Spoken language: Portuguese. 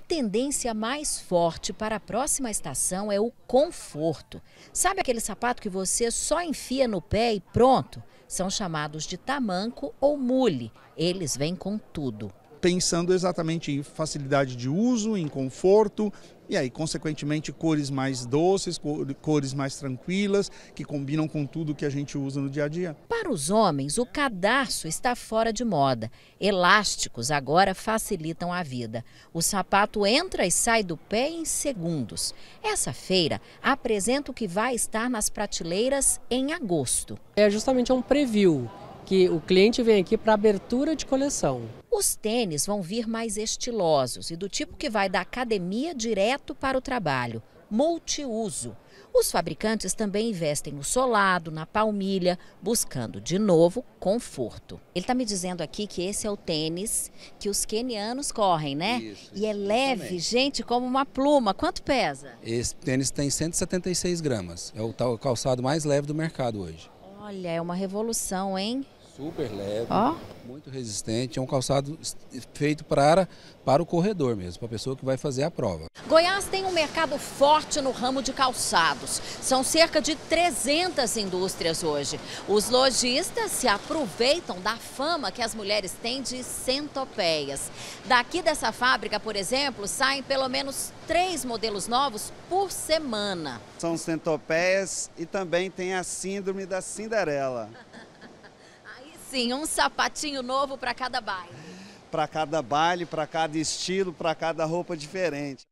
A tendência mais forte para a próxima estação é o conforto. Sabe aquele sapato que você só enfia no pé e pronto? São chamados de tamanco ou mule. Eles vêm com tudo pensando exatamente em facilidade de uso, em conforto e aí, consequentemente, cores mais doces, cores mais tranquilas, que combinam com tudo que a gente usa no dia a dia. Para os homens, o cadarço está fora de moda. Elásticos agora facilitam a vida. O sapato entra e sai do pé em segundos. Essa feira apresenta o que vai estar nas prateleiras em agosto. É justamente um preview que o cliente vem aqui para abertura de coleção. Os tênis vão vir mais estilosos e do tipo que vai da academia direto para o trabalho, multiuso. Os fabricantes também investem no solado, na palmilha, buscando de novo conforto. Ele está me dizendo aqui que esse é o tênis que os quenianos correm, né? Isso, e é leve, também. gente, como uma pluma. Quanto pesa? Esse tênis tem 176 gramas. É o calçado mais leve do mercado hoje. Olha, é uma revolução, hein? Super leve. Muito resistente, é um calçado feito para, para o corredor mesmo, para a pessoa que vai fazer a prova. Goiás tem um mercado forte no ramo de calçados. São cerca de 300 indústrias hoje. Os lojistas se aproveitam da fama que as mulheres têm de centopeias. Daqui dessa fábrica, por exemplo, saem pelo menos três modelos novos por semana. São centopeias e também tem a síndrome da Cinderela. Sim, um sapatinho novo para cada baile. Para cada baile, para cada estilo, para cada roupa diferente.